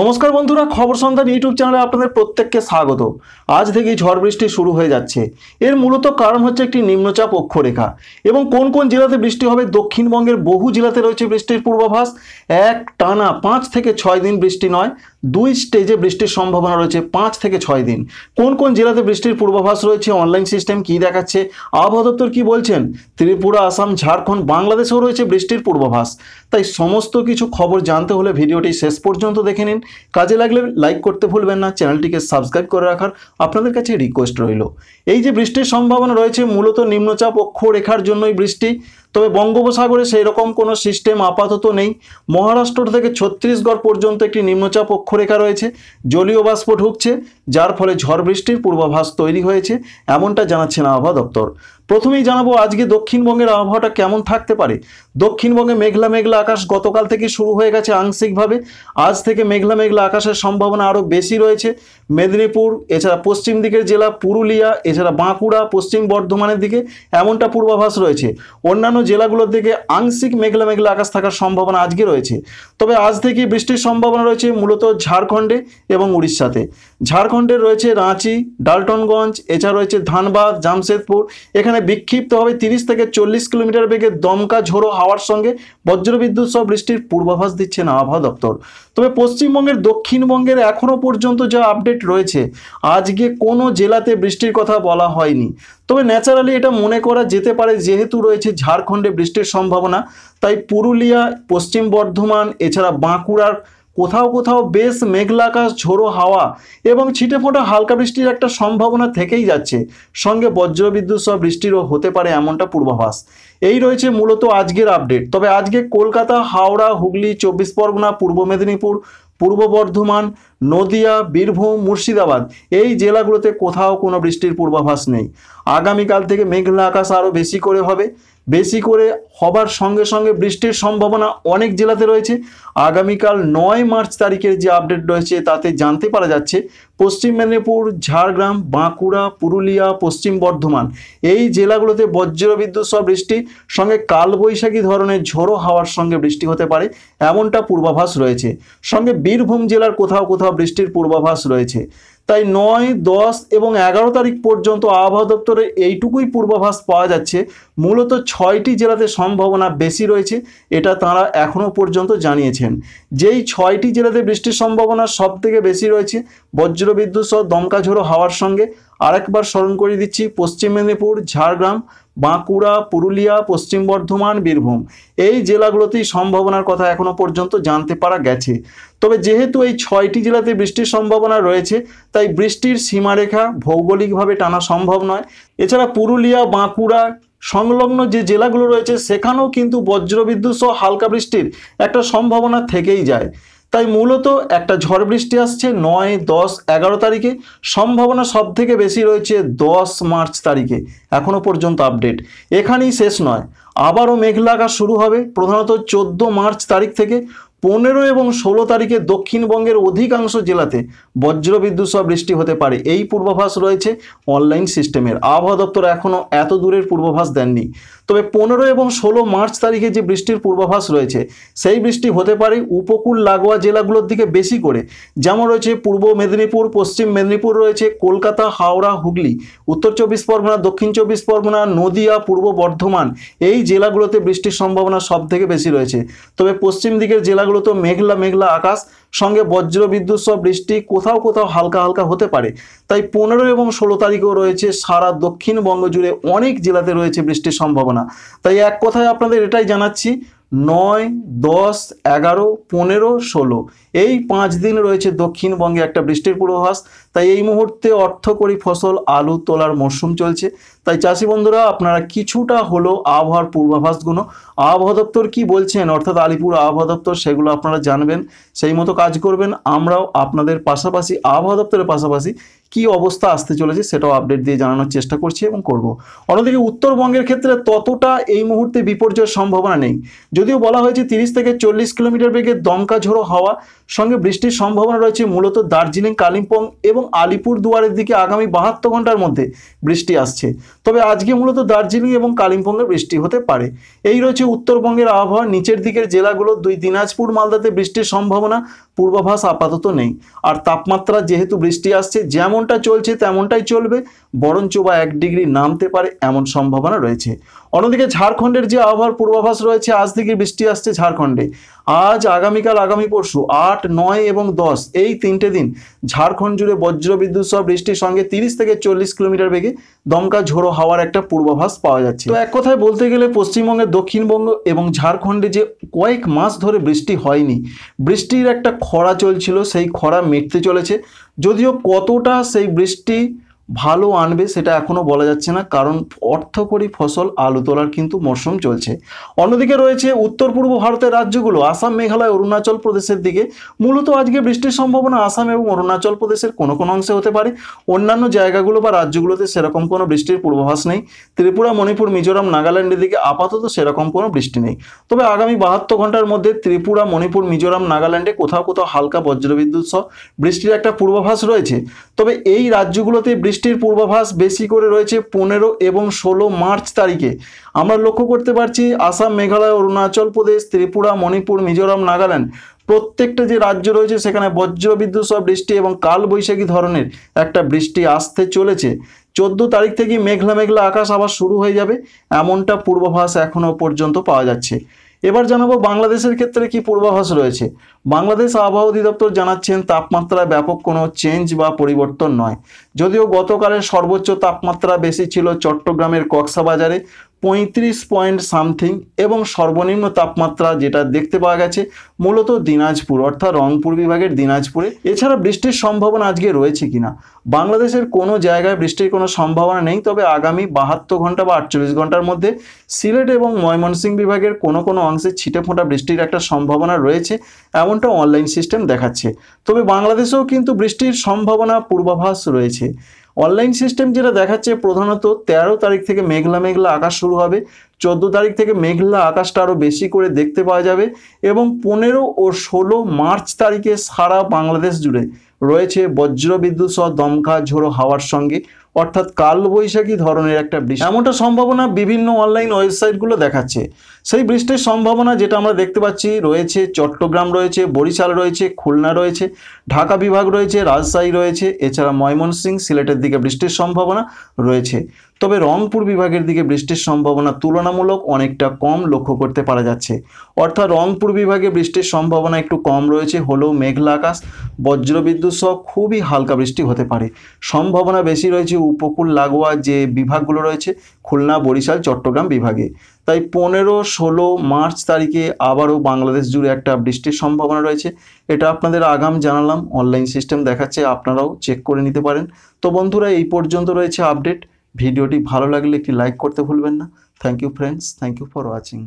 নমস্কার বন্ধুরা খবর সন্ধান ইউটিউব চ্যানেলে আপনাদের প্রত্যেককে স্বাগত আজ থেকেই ঝড় বৃষ্টি শুরু হয়ে যাচ্ছে এর মূলত কারণ হচ্ছে একটি নিম্নচাপ অক্ষরেখা এবং কোন কোন জেলাতে বৃষ্টি হবে দক্ষিণবঙ্গের বহু জেলাতে রয়েছে বৃষ্টির পূর্বাভাস এক টানা পাঁচ থেকে ছয় দিন বৃষ্টি নয় দুই স্টেজে বৃষ্টির সম্ভাবনা রয়েছে পাঁচ থেকে ছয় দিন কোন কোন জেলাতে বৃষ্টির পূর্বাভাস রয়েছে অনলাইন সিস্টেম কি দেখাচ্ছে আবহাওয়া দপ্তর কী বলছেন ত্রিপুরা আসাম ঝাড়খণ্ড বাংলাদেশেও রয়েছে বৃষ্টির পূর্বাভাস তাই সমস্ত কিছু খবর জানতে হলে ভিডিওটি শেষ পর্যন্ত দেখে নিন কাজে লাগলে লাইক করতে ভুলবেন না চ্যানেলটিকে সাবস্ক্রাইব করে রাখার আপনাদের কাছে রিকোয়েস্ট রইল এই যে বৃষ্টির সম্ভাবনা রয়েছে মূলত নিম্নচাপ রেখার জন্যই বৃষ্টি তবে বঙ্গোপসাগরে সেই রকম কোনো সিস্টেম আপাতত নেই মহারাষ্ট্র থেকে ছত্তিশগড় পর্যন্ত একটি নিম্নচাপ অক্ষরেখা রয়েছে জলীয় বাষ্প ঢুকছে যার ফলে ঝড় বৃষ্টির পূর্বাভাস তৈরি হয়েছে এমনটা জানাচ্ছেন আবহাওয়া দপ্তর প্রথমেই জানাবো আজকে দক্ষিণবঙ্গের আবহাওয়াটা কেমন থাকতে পারে দক্ষিণবঙ্গে মেঘলা মেঘলা আকাশ গতকাল থেকে শুরু হয়ে গেছে আংশিকভাবে আজ থেকে মেঘলা মেঘলা আকাশের সম্ভাবনা আরও বেশি রয়েছে মেদিনীপুর এছাড়া পশ্চিম দিকের জেলা পুরুলিয়া এছাড়া বাঁকুড়া পশ্চিম বর্ধমানের দিকে এমনটা পূর্বাভাস রয়েছে অন্যান্য জেলাগুলোর দিকে আংশিক মেঘলা মেঘলা আকাশ থাকার সম্ভাবনা আজকে রয়েছে তবে আজ থেকে বৃষ্টির সম্ভাবনা রয়েছে মূলত ঝাড়খণ্ডে এবং উড়িষ্যাতে ঝাড়খণ্ডে রয়েছে রাঁচি ডালটনগঞ্জ এছাড়া রয়েছে ধানবাদ জামশেদপুর এখানে বিক্ষিপ্তভাবে তিরিশ থেকে চল্লিশ কিলোমিটার বেগে দমকা ঝোড়ো হাওয়ার সঙ্গে বজ্রবিদ্যুৎ সহ বৃষ্টির পূর্বাভাস দিচ্ছেন আবহাওয়া দপ্তর তবে পশ্চিমবঙ্গের দক্ষিণবঙ্গের এখনও পর্যন্ত যা আপডেট রয়েছে আজকে কোনো জেলাতে বৃষ্টির কথা বলা হয়নি তবে ন্যাচারালি এটা মনে করা যেতে পারে যেহেতু রয়েছে ঝাড়খণ্ডে বৃষ্টির সম্ভাবনা তাই পুরুলিয়া পশ্চিম বর্ধমান এছাড়া বাঁকুড়ার কোথাও কোথাও বেশ মেঘলা আকাশ ঝোড়ো হাওয়া এবং ছিটে ফোঁটা হালকা বৃষ্টির একটা সম্ভাবনা থেকেই যাচ্ছে সঙ্গে বজ্রবিদ্যুৎ সহ বৃষ্টিরও হতে পারে এমনটা পূর্বাভাস এই রয়েছে মূলত আজকের আপডেট তবে আজকে কলকাতা হাওড়া হুগলি চব্বিশ পরগনা পূর্ব মেদিনীপুর পূর্ব বর্ধমান নদিয়া বীরভূম মুর্শিদাবাদ এই জেলাগুলোতে কোথাও কোনো বৃষ্টির পূর্বাভাস নেই আগামীকাল থেকে মেঘলা আকাশ আরও বেশি করে হবে বেশি করে হবার সঙ্গে সঙ্গে বৃষ্টির সম্ভাবনা অনেক জেলাতে রয়েছে আগামীকাল নয় মার্চ তারিখের যে আপডেট রয়েছে তাতে জানতে পারা যাচ্ছে পশ্চিম মেদিনীপুর ঝাড়গ্রাম বাঁকুড়া পুরুলিয়া পশ্চিম বর্ধমান এই জেলাগুলোতে বজ্রবিদ্যুৎ সহ বৃষ্টি সঙ্গে কালবৈশাখী ধরনের ঝোড়ো হাওয়ার সঙ্গে বৃষ্টি হতে পারে এমনটা পূর্বাভাস রয়েছে সঙ্গে বীরভূম জেলার কোথাও কোথাও বৃষ্টির পূর্বাভাস রয়েছে তাই নয় দশ এবং এগারো তারিখ পর্যন্ত আবহাওয়া দপ্তরের এইটুকুই পূর্বাভাস পাওয়া যাচ্ছে মূলত ছয়টি জেলাতে সম্ভাবনা বেশি রয়েছে এটা তারা এখনও পর্যন্ত জানিয়েছেন যেই ছয়টি জেলাতে বৃষ্টির সম্ভাবনা সবথেকে বেশি রয়েছে বজ্র বিদ্যুৎ সহ দমকা ঝোড়ো হাওয়ার সঙ্গে আরেকবার স্মরণ করিয়ে দিচ্ছি পশ্চিম মেদিনীপুর ঝাড়গ্রাম বাঁকুড়া পুরুলিয়া পশ্চিম বর্ধমান বীরভূম এই জেলাগুলোতেই সম্ভাবনার কথা এখনো পর্যন্ত জানতে পারা গেছে তবে যেহেতু এই ছয়টি জেলাতে বৃষ্টির সম্ভাবনা রয়েছে তাই বৃষ্টির সীমারেখা ভৌগোলিকভাবে টানা সম্ভব নয় এছাড়া পুরুলিয়া বাঁকুড়া সংলগ্ন যে জেলাগুলো রয়েছে সেখানেও কিন্তু বজ্রবিদ্যুৎ সহ হালকা বৃষ্টির একটা সম্ভাবনা থেকেই যায় তাই মূলত একটা ঝড় বৃষ্টি আসছে নয় দশ এগারো তারিখে সম্ভাবনা সব থেকে বেশি রয়েছে দশ মার্চ তারিখে এখনও পর্যন্ত আপডেট এখানেই শেষ নয় আবারও মেঘ লাগা শুরু হবে প্রধানত চোদ্দ মার্চ তারিখ থেকে পনেরো এবং ষোলো তারিখে দক্ষিণবঙ্গের অধিকাংশ জেলাতে বজ্রবিদ্যুৎ সহ বৃষ্টি হতে পারে এই পূর্বাভাস রয়েছে অনলাইন সিস্টেমের আবহাওয়া দপ্তর এখনও এত দূরের পূর্বাভাস দেননি তবে পনেরো এবং ষোলো মার্চ তারিখে যে বৃষ্টির পূর্বাভাস রয়েছে সেই বৃষ্টি হতে পারে উপকূল লাগোয়া জেলাগুলোর দিকে বেশি করে যেমন রয়েছে পূর্ব মেদিনীপুর পশ্চিম মেদিনীপুর রয়েছে কলকাতা হাওড়া হুগলি উত্তর চব্বিশ পরগনা দক্ষিণ চব্বিশ পরগনা নদিয়া পূর্ব বর্ধমান এই জেলাগুলোতে বৃষ্টির সম্ভাবনা সব থেকে বেশি রয়েছে তবে পশ্চিম দিকের জেলাগুলোতে মেঘলা মেঘলা আকাশ সঙ্গে বজ্র বিদ্যুৎ সব বৃষ্টি কোথাও কোথাও হালকা হালকা হতে পারে তাই পনেরো এবং ষোলো তারিখেও রয়েছে সারা দক্ষিণবঙ্গ জুড়ে অনেক জেলাতে রয়েছে বৃষ্টির সম্ভাবনা না তাই এক কথায় আপনাদের এটাই জানাচ্ছি নয় দশ এগারো পনেরো ষোলো এই পাঁচ দিন রয়েছে দক্ষিণবঙ্গে একটা বৃষ্টির পূর্বাভাস তাই এই মুহূর্তে অর্থকরী ফসল আলু তোলার মরশুম চলছে তাই চাষি বন্ধুরা আপনারা কিছুটা হলো আবহাওয়ার পূর্বাভাসগুলো আবহাওয়া দপ্তর কী বলছেন অর্থাৎ আলিপুর আবহাওয়া দপ্তর সেগুলো আপনারা জানবেন সেই মতো কাজ করবেন আমরাও আপনাদের পাশাপাশি আবহাওয়া দপ্তরের পাশাপাশি কি অবস্থা আসতে চলেছে সেটাও আপডেট দিয়ে জানানোর চেষ্টা করছি এবং করব অন্যদিকে উত্তরবঙ্গের ক্ষেত্রে ততটা এই মুহূর্তে বিপর্যয়ের সম্ভাবনা নেই যদিও বলা হয়েছে তিরিশ থেকে চল্লিশ কিলোমিটার বেগে দমকা ঝোড়ো হওয়া সঙ্গে বৃষ্টির সম্ভাবনা রয়েছে মূলত দার্জিলিং কালিম্পং এবং আলিপুর দুয়ারের দিকে আগামী বাহাত্তর ঘন্টার মধ্যে বৃষ্টি আসছে তবে আজকে মূলত দার্জিলিং এবং কালিম্পংয়ে বৃষ্টি হতে পারে এই রয়েছে উত্তরবঙ্গের আবহাওয়া নিচের দিকের জেলাগুলো দুই দিনাজপুর মালদাতে বৃষ্টির সম্ভাবনা পূর্বাভাস আপাতত নেই আর তাপমাত্রা যেহেতু বৃষ্টি আসছে যেমন যেমনটা চলছে তেমনটাই চলবে বরঞ্চ বা এক ডিগ্রি নামতে পারে এমন সম্ভাবনা রয়েছে অন্যদিকে ঝাড়খণ্ডের যে আবহাওয়ার পূর্বাভাস রয়েছে আজ থেকে বৃষ্টি আসছে ঝাড়খণ্ডে আজ আগামীকাল আগামী পরশু আট নয় এবং দশ এই তিনটে দিন ঝাড়খণ্ড জুড়ে বজ্রবিদ্যুৎ সহ বৃষ্টির সঙ্গে তিরিশ থেকে চল্লিশ কিলোমিটার বেগে দমকা ঝোড়ো হাওয়ার একটা পূর্বাভাস পাওয়া যাচ্ছে তো এক কথায় বলতে গেলে পশ্চিমবঙ্গের দক্ষিণবঙ্গ এবং ঝাড়খণ্ডে যে কয়েক মাস ধরে বৃষ্টি হয়নি বৃষ্টির একটা খরা চলছিল সেই খরা মিটতে চলেছে যদিও কতটা সেই বৃষ্টি ভালো আনবে সেটা এখনও বলা যাচ্ছে না কারণ অর্থকরী ফসল আলু তোলার কিন্তু মরশুম চলছে অন্যদিকে রয়েছে উত্তর পূর্ব ভারতের রাজ্যগুলো আসাম মেঘালয় অরুণাচল প্রদেশের দিকে মূলত আজকে বৃষ্টির সম্ভাবনা আসাম এবং অরুণাচল প্রদেশের কোনো কোনো অংশে হতে পারে অন্যান্য জায়গাগুলো বা রাজ্যগুলোতে সেরকম কোনো বৃষ্টির পূর্বাভাস নেই ত্রিপুরা মণিপুর মিজোরাম নাগাল্যান্ডের দিকে আপাতত সেরকম কোনো বৃষ্টি নেই তবে আগামী বাহাত্তর ঘন্টার মধ্যে ত্রিপুরা মণিপুর মিজোরাম নাগাল্যান্ডে কোথাও কোথাও হালকা বজ্রবিদ্যুৎ সহ বৃষ্টির একটা পূর্বাভাস রয়েছে তবে এই রাজ্যগুলোতে বৃষ্টি বৃষ্টির পূর্বাভাস বেশি করে রয়েছে পনেরো এবং ষোলো মার্চ তারিখে আমরা লক্ষ্য করতে পারছি আসাম মেঘালয় অরুণাচল প্রদেশ ত্রিপুরা মণিপুর মিজোরাম নাগাল্যান্ড প্রত্যেকটা যে রাজ্য রয়েছে সেখানে বজ্রবিদ্যুৎ সব বৃষ্টি এবং কালবৈশাখী ধরনের একটা বৃষ্টি আসতে চলেছে চোদ্দ তারিখ থেকে মেঘলা মেঘলা আকাশ আবার শুরু হয়ে যাবে এমনটা পূর্বাভাস এখনও পর্যন্ত পাওয়া যাচ্ছে এবার জানাবো বাংলাদেশের ক্ষেত্রে কি পূর্বাভাস রয়েছে বাংলাদেশ আবহাওয়া অধিদপ্তর জানাচ্ছেন তাপমাত্রায় ব্যাপক কোনো চেঞ্জ বা পরিবর্তন নয় যদিও গতকালের সর্বোচ্চ তাপমাত্রা বেশি ছিল চট্টগ্রামের কক্সাবাজারে পঁয়ত্রিশ পয়েন্ট সামথিং এবং সর্বনিম্ন তাপমাত্রা যেটা দেখতে পাওয়া গেছে মূলত দিনাজপুর অর্থাৎ রংপুর বিভাগের দিনাজপুরে এছাড়া বৃষ্টির সম্ভাবনা আজকে রয়েছে কিনা বাংলাদেশের কোনো জায়গায় বৃষ্টির কোনো সম্ভাবনা নেই তবে আগামী বাহাত্তর ঘন্টা বা আটচল্লিশ ঘন্টার মধ্যে সিলেট এবং ময়মনসিংহ বিভাগের কোনো কোনো অংশে ছিটে ফোঁটা বৃষ্টির একটা সম্ভাবনা রয়েছে এমনটা অনলাইন সিস্টেম দেখাচ্ছে তবে বাংলাদেশেও কিন্তু বৃষ্টির সম্ভাবনা পূর্বাভাস রয়েছে অনলাইন সিস্টেম যেটা দেখাচ্ছে প্রধানত ১৩ তারিখ থেকে মেঘলা মেঘলা আকাশ শুরু হবে ১৪ তারিখ থেকে মেঘলা আকাশটা আরও বেশি করে দেখতে পাওয়া যাবে এবং পনেরো ও ষোলো মার্চ তারিখে সারা বাংলাদেশ জুড়ে রয়েছে বজ্রবিদ্যুৎ সহ দমকা ঝোড়ো হাওয়ার সঙ্গে অর্থাৎ কালবৈশাখী ধরনের একটা বৃষ্টি এমনটা সম্ভাবনা বিভিন্ন অনলাইন ওয়েবসাইটগুলো দেখাচ্ছে সেই বৃষ্টির সম্ভাবনা যেটা আমরা দেখতে পাচ্ছি রয়েছে চট্টগ্রাম রয়েছে বরিশাল রয়েছে খুলনা রয়েছে ঢাকা বিভাগ রয়েছে রাজশাহী রয়েছে এছাড়া ময়মনসিং সিলেটের দিকে বৃষ্টির সম্ভাবনা রয়েছে তবে রংপুর বিভাগের দিকে বৃষ্টির সম্ভাবনা তুলনামূলক অনেকটা কম লক্ষ্য করতে পারা যাচ্ছে অর্থাৎ রংপুর বিভাগে বৃষ্টির সম্ভাবনা একটু কম রয়েছে হলেও মেঘলা আকাশ বজ্রবিদ্যুৎ সহ খুবই হালকা বৃষ্টি হতে পারে সম্ভাবনা বেশি রয়েছে উপকূল লাগোয়া যে বিভাগগুলো রয়েছে খুলনা বরিশাল চট্টগ্রাম বিভাগে তাই পনেরো ষোলো মার্চ তারিখে আবারও বাংলাদেশ জুড়ে একটা বৃষ্টির সম্ভাবনা রয়েছে এটা আপনাদের আগাম জানালাম অনলাইন সিস্টেম দেখাচ্ছে আপনারাও চেক করে নিতে পারেন তো বন্ধুরা এই পর্যন্ত রয়েছে আপডেট ভিডিওটি ভালো লাগলে একটি লাইক করতে ভুলবেন না thank you friends thank you for watching